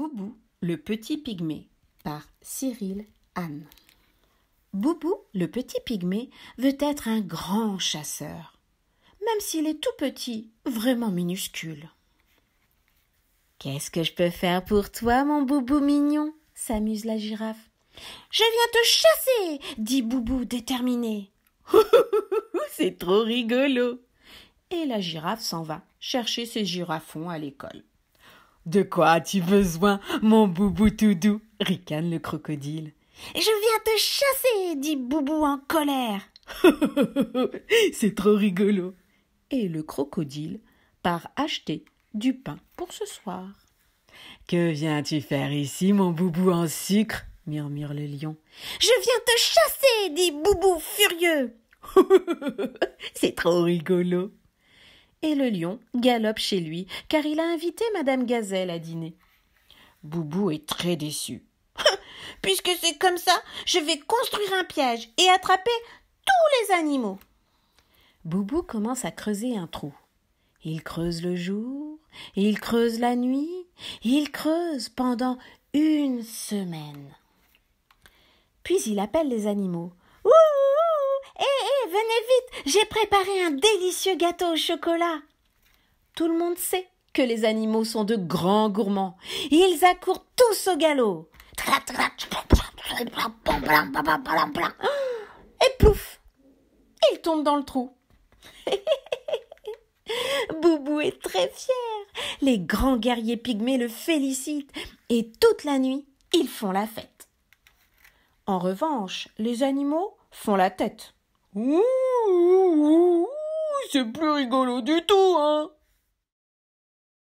Boubou le petit pygmée par Cyril Anne. Boubou le petit pygmé, veut être un grand chasseur, même s'il est tout petit, vraiment minuscule. Qu'est-ce que je peux faire pour toi, mon Boubou mignon s'amuse la girafe. Je viens te chasser dit Boubou déterminé. C'est trop rigolo. Et la girafe s'en va chercher ses girafons à l'école. De quoi as-tu besoin, mon boubou tout doux ricane le crocodile. Je viens te chasser, dit Boubou en colère. C'est trop rigolo. Et le crocodile part acheter du pain pour ce soir. Que viens-tu faire ici, mon boubou en sucre murmure le lion. Je viens te chasser, dit Boubou furieux. C'est trop rigolo et le lion galope chez lui, car il a invité Madame Gazelle à dîner. Boubou est très déçu. Hein, puisque c'est comme ça, je vais construire un piège et attraper tous les animaux. Boubou commence à creuser un trou. Il creuse le jour, il creuse la nuit, il creuse pendant une semaine. Puis il appelle les animaux vite, j'ai préparé un délicieux gâteau au chocolat. Tout le monde sait que les animaux sont de grands gourmands. Ils accourent tous au galop. Et pouf Ils tombent dans le trou. Boubou est très fier. Les grands guerriers pygmées le félicitent et toute la nuit, ils font la fête. En revanche, les animaux font la tête c'est plus rigolo du tout, hein